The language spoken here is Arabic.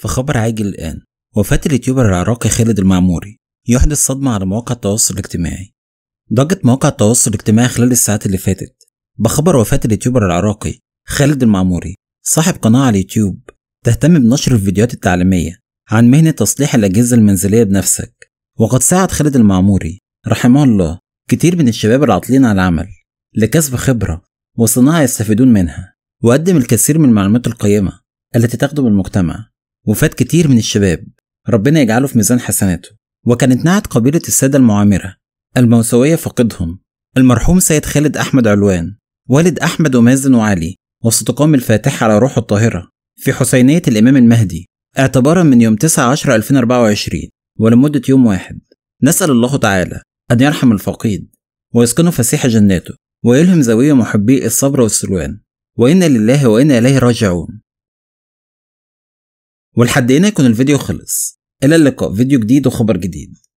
في خبر عاجل الآن وفاة اليوتيوبر العراقي خالد المعموري يحدث صدمة على مواقع التواصل الاجتماعي ضجت مواقع التواصل الاجتماعي خلال الساعات اللي فاتت بخبر وفاة اليوتيوبر العراقي خالد المعموري صاحب قناة على اليوتيوب تهتم بنشر الفيديوهات التعليمية عن مهنة تصليح الأجهزة المنزلية بنفسك وقد ساعد خالد المعموري رحمه الله كتير من الشباب العاطلين عن العمل لكسب خبرة وصناعة يستفيدون منها وقدم الكثير من المعلومات القيمة التي تخدم المجتمع وفات كتير من الشباب ربنا يجعله في ميزان حسناته وكانت نعت قبيلة السادة المعامرة الموسوية فقدهم المرحوم سيد خالد أحمد علوان والد أحمد ومازن وعلي واستقام الفاتح على روحه الطاهرة في حسينية الإمام المهدي اعتبارا من يوم 9 10 2024 ولمدة يوم واحد نسأل الله تعالى أن يرحم الفقيد ويسكنه فسيح جناته ويلهم زويه محبيه الصبر والسلوان وإنا لله وإنا إليه راجعون ولحد هنا يكون الفيديو خلص إلى اللقاء فيديو جديد وخبر جديد